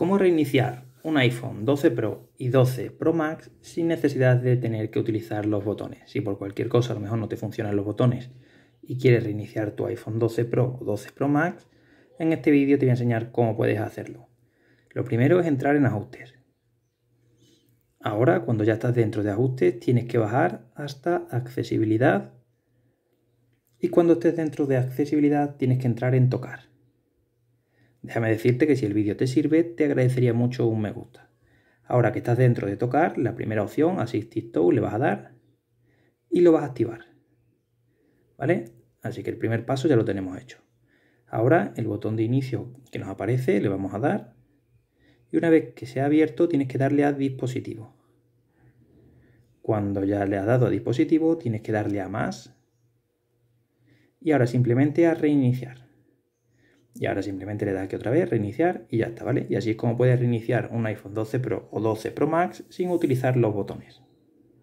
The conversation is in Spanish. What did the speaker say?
¿Cómo reiniciar un iPhone 12 Pro y 12 Pro Max sin necesidad de tener que utilizar los botones? Si por cualquier cosa a lo mejor no te funcionan los botones y quieres reiniciar tu iPhone 12 Pro o 12 Pro Max, en este vídeo te voy a enseñar cómo puedes hacerlo. Lo primero es entrar en ajustes. Ahora, cuando ya estás dentro de ajustes, tienes que bajar hasta accesibilidad. Y cuando estés dentro de accesibilidad, tienes que entrar en tocar. Déjame decirte que si el vídeo te sirve, te agradecería mucho un me gusta. Ahora que estás dentro de tocar, la primera opción, Assistive Tool le vas a dar y lo vas a activar. ¿Vale? Así que el primer paso ya lo tenemos hecho. Ahora el botón de inicio que nos aparece le vamos a dar y una vez que se ha abierto tienes que darle a dispositivo. Cuando ya le has dado a dispositivo tienes que darle a más y ahora simplemente a reiniciar. Y ahora simplemente le das aquí otra vez, reiniciar y ya está, ¿vale? Y así es como puedes reiniciar un iPhone 12 Pro o 12 Pro Max sin utilizar los botones.